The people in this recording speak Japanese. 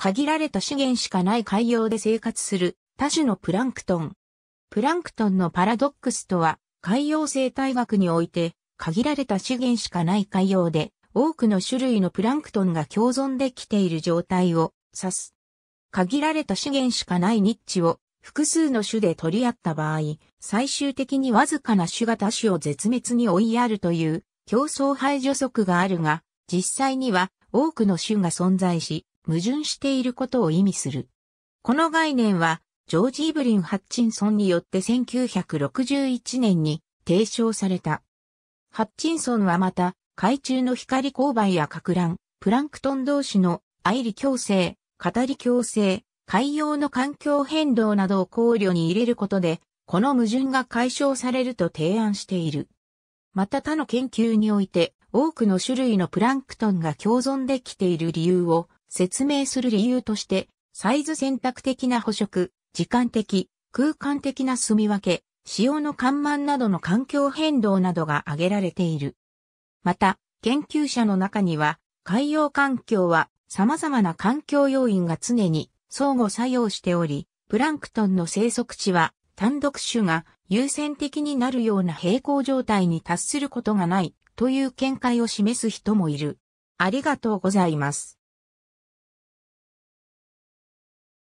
限られた資源しかない海洋で生活する多種のプランクトン。プランクトンのパラドックスとは、海洋生態学において、限られた資源しかない海洋で、多くの種類のプランクトンが共存できている状態を指す。限られた資源しかないニッチを複数の種で取り合った場合、最終的にわずかな種が多種を絶滅に追いやるという競争排除則があるが、実際には多くの種が存在し、矛盾していることを意味する。この概念は、ジョージ・イブリン・ハッチンソンによって1961年に提唱された。ハッチンソンはまた、海中の光勾配やか乱、プランクトン同士の愛理共生、語り共生、海洋の環境変動などを考慮に入れることで、この矛盾が解消されると提案している。また他の研究において、多くの種類のプランクトンが共存できている理由を説明する理由として、サイズ選択的な捕食、時間的、空間的な住み分け、潮の緩慢などの環境変動などが挙げられている。また、研究者の中には、海洋環境は様々な環境要因が常に相互作用しており、プランクトンの生息地は単独種が優先的になるような平行状態に達することがないという見解を示す人もいる。ありがとうございます。